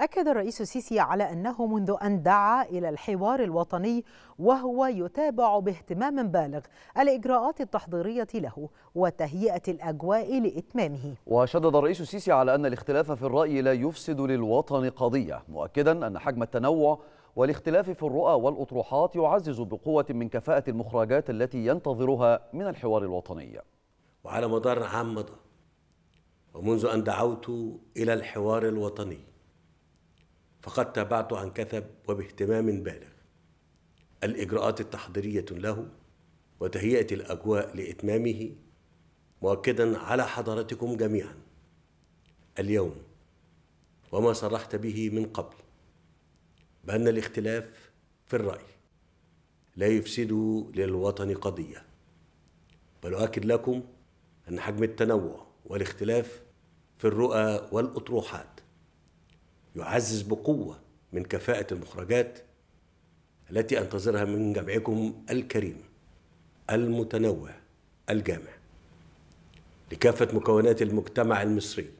أكد الرئيس السيسي على أنه منذ أن دعا إلى الحوار الوطني وهو يتابع باهتمام بالغ الإجراءات التحضيرية له وتهيئة الأجواء لإتمامه وشدد الرئيس السيسي على أن الاختلاف في الرأي لا يفسد للوطن قضية مؤكدا أن حجم التنوع والاختلاف في الرؤى والأطروحات يعزز بقوة من كفاءة المخرجات التي ينتظرها من الحوار الوطني وعلى مدار عام مضى ومنذ أن دعوت إلى الحوار الوطني فقد تابعت عن كثب وباهتمام بالغ الإجراءات التحضيرية له وتهيئة الأجواء لإتمامه مؤكدا على حضرتكم جميعا اليوم وما صرحت به من قبل بأن الاختلاف في الرأي لا يفسد للوطن قضية بل أؤكد لكم أن حجم التنوع والاختلاف في الرؤى والأطروحات يعزز بقوه من كفاءه المخرجات التي انتظرها من جمعكم الكريم المتنوع الجامع لكافه مكونات المجتمع المصري